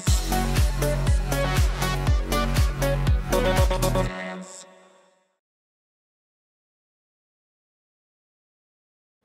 times.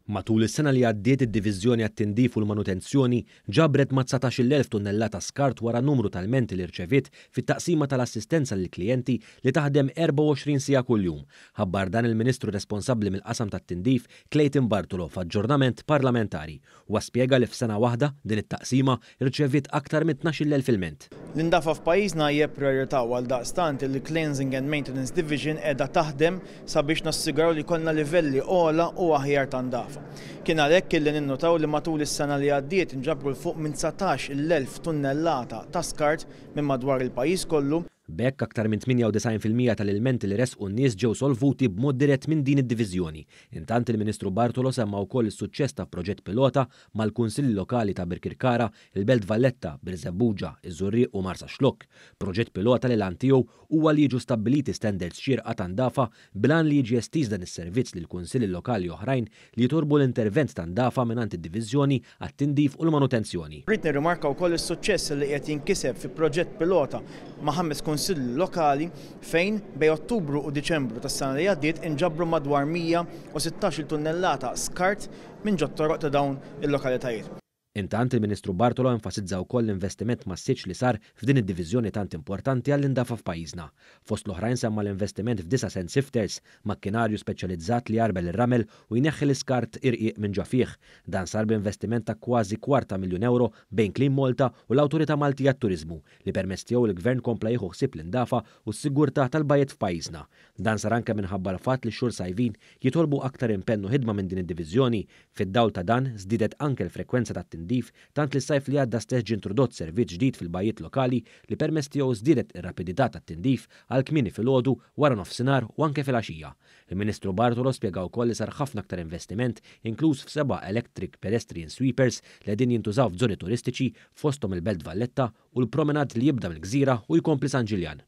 Matul is-sena li għaddiet id-Diviżjoni għat-Tindif u l-Manutenzjoni ġabret ma' 19,000 tonnellata skart wara numru tal-menti li rċevit fit-taqsima tal-assistenza lill klijenti li taħdem 24 sija kuljum. Ħabbar dan il-Ministru responsabbli mill-qasam tat-Tindif Clayton Bartolo f'aġġornament parlamentari u spjega li f'sena waħda din it-taqsima rċevit aktar minn 12,000 il-ment. L-indafa f'pajjiżna hija priorità għal daqstant il-Cleansing and Maintenance Division qiegħda taħdem sabiex nassigraw li konna livelli ola u aħjar tandaf. Iva. Kien għalhekk illi ninnutaw li matul is-sena li għaddiet inġabru l fuq minn 19 l 1000 tunnellata ta' skart minn madwar il-pajjiż kollu Bekk aktar minn 98% tal ilment li resqu n-nies ġew solvuti b'mod dirett minn din id-diviżjoni. Intant il-Ministru Bartolo semma wkoll is-suċċess ta' proġett pilota mal-Kunsilli Lokali ta' Birkirkara, il-Belt Valletta, Birżebbuġa, iż u Marsa Xlok. Proġett pilota li l-antiju huwa li jiġu stabbiliti standards xirqa tandafa bilan li jiġi estiż dan is-servizz lil kunsilli lokali oħrajn li jturbu l-intervent tandafa minn id-diviżjoni għat-tindif u l-manutenzjoni. Rrid nirrimarka wkoll is-suċċess li qed jinkiseb fi proġett pilota ma' ħames kunsilli lokali fejn bej Ottubru u Diċembru tas sana li għaddiet inġabru madwar 116 tunnellata skart minn ġottoroq ta' dawn il-lokalitajiet. Intant il-Ministru Bartolo enfasizza wkoll l-investiment massiċ li sar f'din id-diviżjoni tant importanti għall indafa f'pajjiżna. Fost l-oħrajn semma l-investiment f'disa sen sifters, makkinarju speċjalizzat li jarbel ir-ramel u jneħħi l-iskart irqiq minn ġafih. Dan sar b'investiment ta' kważi kwarta miljun euro bejn Klim Malta u l-Awtorità Maltija Turizmu li permess il gvern kompla jieħu ħsieb l-indafa u s-sigurtà tal-bajet f'pajjiżna. Dan sar anke minħabba l-fatt li xhur sajvin jitolbu aktar impennu ħidma minn din id-diviżjoni. Fid-dawl ta' dan żdiedet anke l-frekwenza ta' tal tendif tant li sajf li għadda steġġi introdott servizz ġdid fil-bajiet lokali li permess tiegħu żdiet ir-rapidità tat-tendif għal kmini fil-ħodu wara nofsinhar u anke fil-għaxija. Il-Ministru Bartolo spjega wkoll li sar ħafna aktar investiment inkluż f'seba' electric pedestrian sweepers li din jintużaw f'żoni turistiċi fostom il-Belt Valletta u l-promenad li jibda mill-gżira u jkompli San Ġiljan.